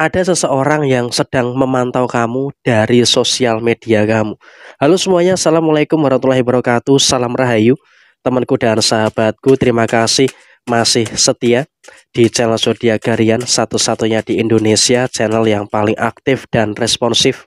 ada seseorang yang sedang memantau kamu dari sosial media kamu. Halo semuanya, Assalamualaikum warahmatullahi wabarakatuh, salam rahayu, temanku dan sahabatku, terima kasih masih setia di channel Zodiak Garian, satu-satunya di Indonesia, channel yang paling aktif dan responsif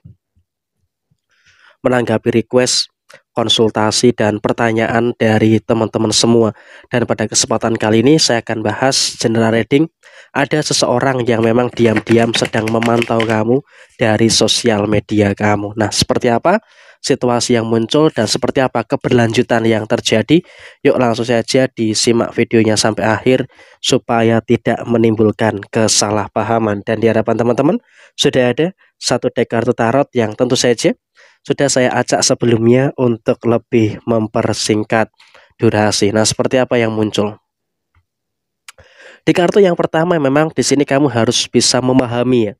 menanggapi request, konsultasi, dan pertanyaan dari teman-teman semua. Dan pada kesempatan kali ini saya akan bahas general reading ada seseorang yang memang diam-diam sedang memantau kamu dari sosial media kamu. Nah, seperti apa situasi yang muncul dan seperti apa keberlanjutan yang terjadi? Yuk langsung saja disimak videonya sampai akhir supaya tidak menimbulkan kesalahpahaman. Dan di hadapan teman-teman sudah ada satu deck kartu tarot yang tentu saja sudah saya acak sebelumnya untuk lebih mempersingkat durasi. Nah, seperti apa yang muncul? Di kartu yang pertama memang di sini kamu harus bisa memahami ya.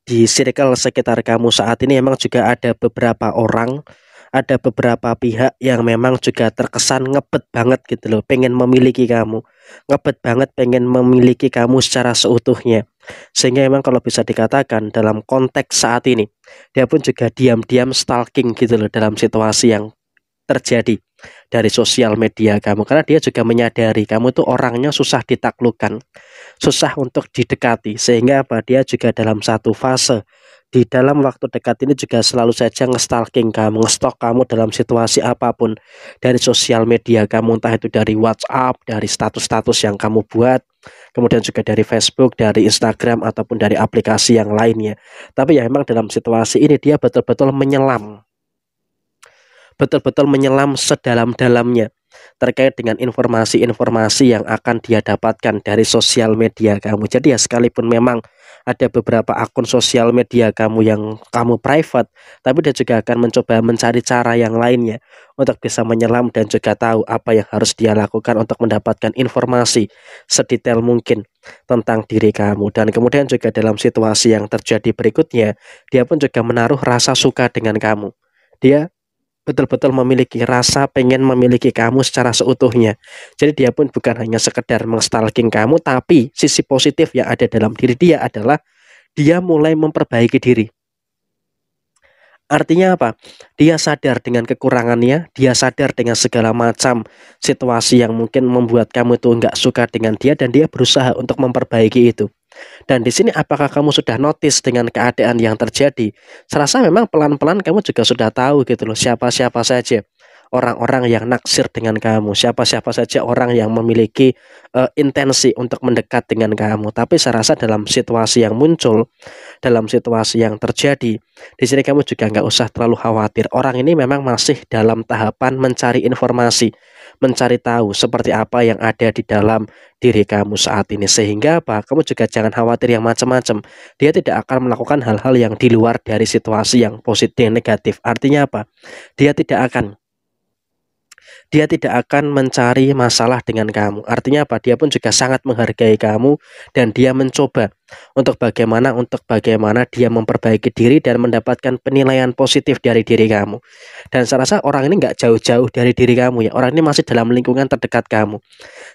Di circle sekitar kamu saat ini memang juga ada beberapa orang, ada beberapa pihak yang memang juga terkesan ngebet banget gitu loh, pengen memiliki kamu. Ngebet banget pengen memiliki kamu secara seutuhnya. Sehingga memang kalau bisa dikatakan dalam konteks saat ini, dia pun juga diam-diam stalking gitu loh dalam situasi yang terjadi dari sosial media kamu karena dia juga menyadari kamu itu orangnya susah ditaklukkan susah untuk didekati sehingga apa dia juga dalam satu fase di dalam waktu dekat ini juga selalu saja ngestalking kamu, ngestok kamu dalam situasi apapun dari sosial media kamu entah itu dari WhatsApp, dari status-status yang kamu buat, kemudian juga dari Facebook, dari Instagram ataupun dari aplikasi yang lainnya. Tapi ya memang dalam situasi ini dia betul-betul menyelam betul-betul menyelam sedalam-dalamnya terkait dengan informasi-informasi yang akan dia dapatkan dari sosial media kamu. Jadi ya sekalipun memang ada beberapa akun sosial media kamu yang kamu private, tapi dia juga akan mencoba mencari cara yang lainnya untuk bisa menyelam dan juga tahu apa yang harus dia lakukan untuk mendapatkan informasi sedetail mungkin tentang diri kamu. Dan kemudian juga dalam situasi yang terjadi berikutnya, dia pun juga menaruh rasa suka dengan kamu. Dia betul-betul memiliki rasa pengen memiliki kamu secara seutuhnya. Jadi dia pun bukan hanya sekedar mengstalking kamu, tapi sisi positif yang ada dalam diri dia adalah dia mulai memperbaiki diri. Artinya apa? Dia sadar dengan kekurangannya, dia sadar dengan segala macam situasi yang mungkin membuat kamu itu nggak suka dengan dia dan dia berusaha untuk memperbaiki itu. Dan di sini apakah kamu sudah notice dengan keadaan yang terjadi? Serasa memang pelan-pelan kamu juga sudah tahu gitu loh siapa-siapa saja orang-orang yang naksir dengan kamu, siapa-siapa saja orang yang memiliki uh, intensi untuk mendekat dengan kamu. Tapi saya rasa dalam situasi yang muncul, dalam situasi yang terjadi, di sini kamu juga nggak usah terlalu khawatir. Orang ini memang masih dalam tahapan mencari informasi, mencari tahu seperti apa yang ada di dalam diri kamu saat ini. Sehingga apa? Kamu juga jangan khawatir yang macam-macam. Dia tidak akan melakukan hal-hal yang di luar dari situasi yang positif negatif. Artinya apa? Dia tidak akan dia tidak akan mencari masalah dengan kamu. Artinya apa? Dia pun juga sangat menghargai kamu dan dia mencoba untuk bagaimana untuk bagaimana dia memperbaiki diri dan mendapatkan penilaian positif dari diri kamu. Dan saya rasa orang ini nggak jauh-jauh dari diri kamu ya. Orang ini masih dalam lingkungan terdekat kamu.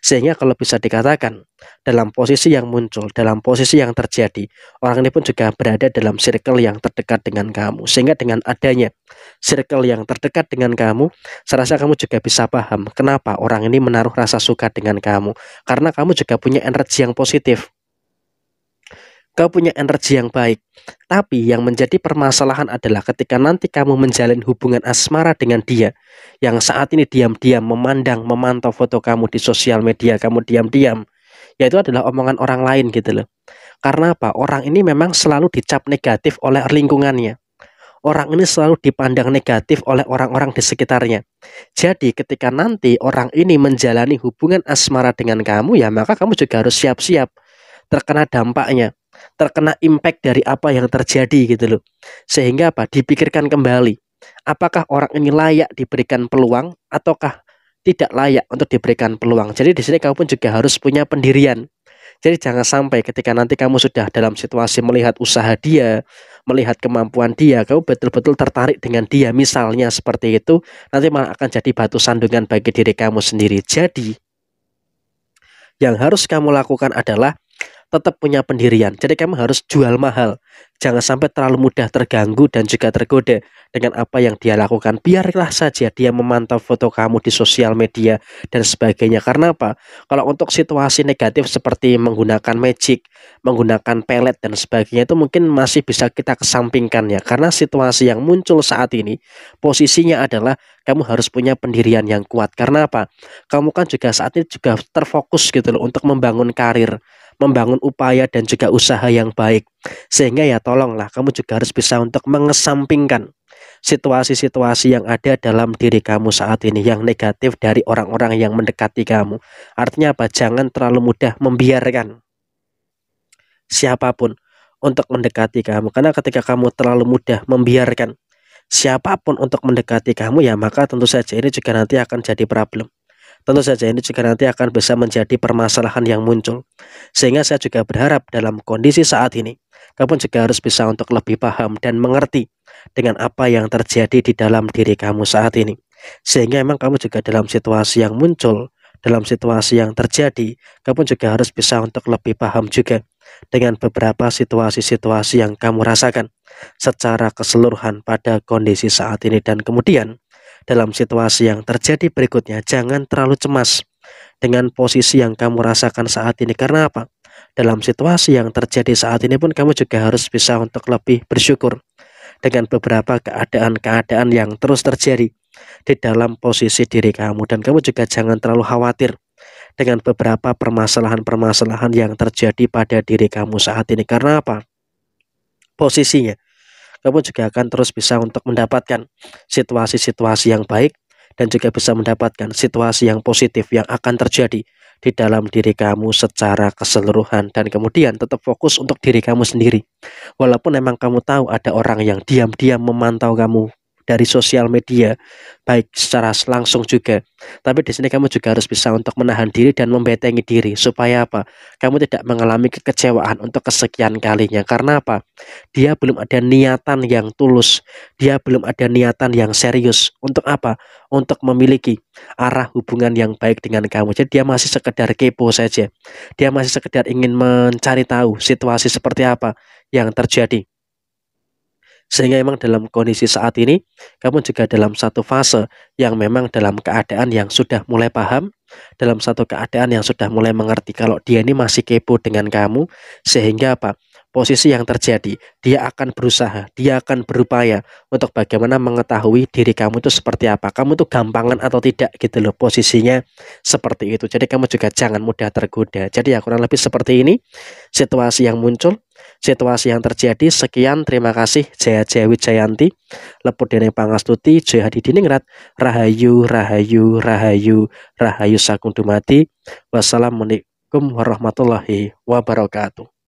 Sehingga kalau bisa dikatakan dalam posisi yang muncul, dalam posisi yang terjadi, orang ini pun juga berada dalam circle yang terdekat dengan kamu. Sehingga dengan adanya circle yang terdekat dengan kamu, saya rasa kamu juga bisa paham kenapa orang ini menaruh rasa suka dengan kamu. Karena kamu juga punya energi yang positif kau punya energi yang baik. Tapi yang menjadi permasalahan adalah ketika nanti kamu menjalin hubungan asmara dengan dia, yang saat ini diam-diam memandang, memantau foto kamu di sosial media, kamu diam-diam, yaitu adalah omongan orang lain gitu loh. Karena apa? Orang ini memang selalu dicap negatif oleh lingkungannya. Orang ini selalu dipandang negatif oleh orang-orang di sekitarnya. Jadi ketika nanti orang ini menjalani hubungan asmara dengan kamu ya maka kamu juga harus siap-siap terkena dampaknya terkena impact dari apa yang terjadi gitu loh. Sehingga apa? Dipikirkan kembali. Apakah orang ini layak diberikan peluang ataukah tidak layak untuk diberikan peluang. Jadi di sini kamu pun juga harus punya pendirian. Jadi jangan sampai ketika nanti kamu sudah dalam situasi melihat usaha dia, melihat kemampuan dia, kamu betul-betul tertarik dengan dia misalnya seperti itu, nanti malah akan jadi batu sandungan bagi diri kamu sendiri. Jadi yang harus kamu lakukan adalah tetap punya pendirian. Jadi kamu harus jual mahal. Jangan sampai terlalu mudah terganggu dan juga tergoda dengan apa yang dia lakukan. Biarlah saja dia memantau foto kamu di sosial media dan sebagainya. Karena apa? Kalau untuk situasi negatif seperti menggunakan magic, menggunakan pelet dan sebagainya itu mungkin masih bisa kita kesampingkan ya. Karena situasi yang muncul saat ini posisinya adalah kamu harus punya pendirian yang kuat. Karena apa? Kamu kan juga saat ini juga terfokus gitu loh untuk membangun karir membangun upaya dan juga usaha yang baik. Sehingga ya tolonglah kamu juga harus bisa untuk mengesampingkan situasi-situasi yang ada dalam diri kamu saat ini yang negatif dari orang-orang yang mendekati kamu. Artinya apa? Jangan terlalu mudah membiarkan siapapun untuk mendekati kamu. Karena ketika kamu terlalu mudah membiarkan siapapun untuk mendekati kamu ya maka tentu saja ini juga nanti akan jadi problem. Tentu saja ini juga nanti akan bisa menjadi permasalahan yang muncul. Sehingga saya juga berharap dalam kondisi saat ini, kamu juga harus bisa untuk lebih paham dan mengerti dengan apa yang terjadi di dalam diri kamu saat ini. Sehingga memang kamu juga dalam situasi yang muncul, dalam situasi yang terjadi, kamu juga harus bisa untuk lebih paham juga dengan beberapa situasi-situasi yang kamu rasakan secara keseluruhan pada kondisi saat ini dan kemudian dalam situasi yang terjadi berikutnya jangan terlalu cemas dengan posisi yang kamu rasakan saat ini karena apa? Dalam situasi yang terjadi saat ini pun kamu juga harus bisa untuk lebih bersyukur dengan beberapa keadaan-keadaan yang terus terjadi di dalam posisi diri kamu dan kamu juga jangan terlalu khawatir dengan beberapa permasalahan-permasalahan yang terjadi pada diri kamu saat ini karena apa? Posisinya kamu juga akan terus bisa untuk mendapatkan situasi-situasi yang baik dan juga bisa mendapatkan situasi yang positif yang akan terjadi di dalam diri kamu secara keseluruhan dan kemudian tetap fokus untuk diri kamu sendiri. Walaupun memang kamu tahu ada orang yang diam-diam memantau kamu, dari sosial media baik secara langsung juga. Tapi di sini kamu juga harus bisa untuk menahan diri dan membetengi diri supaya apa? Kamu tidak mengalami kekecewaan untuk kesekian kalinya. Karena apa? Dia belum ada niatan yang tulus, dia belum ada niatan yang serius. Untuk apa? Untuk memiliki arah hubungan yang baik dengan kamu. Jadi dia masih sekedar kepo saja. Dia masih sekedar ingin mencari tahu situasi seperti apa yang terjadi sehingga memang dalam kondisi saat ini, kamu juga dalam satu fase yang memang dalam keadaan yang sudah mulai paham, dalam satu keadaan yang sudah mulai mengerti kalau dia ini masih kepo dengan kamu, sehingga apa? Posisi yang terjadi, dia akan berusaha, dia akan berupaya untuk bagaimana mengetahui diri kamu itu seperti apa. Kamu itu gampangan atau tidak gitu loh, posisinya seperti itu. Jadi kamu juga jangan mudah tergoda. Jadi ya kurang lebih seperti ini situasi yang muncul situasi yang terjadi. Sekian, terima kasih Jaya Jaya Wijayanti, Leput Dening Pangastuti, Jaya Hadi Diningrat, Rahayu, Rahayu, Rahayu, Rahayu Sakundumati. Wassalamualaikum warahmatullahi wabarakatuh.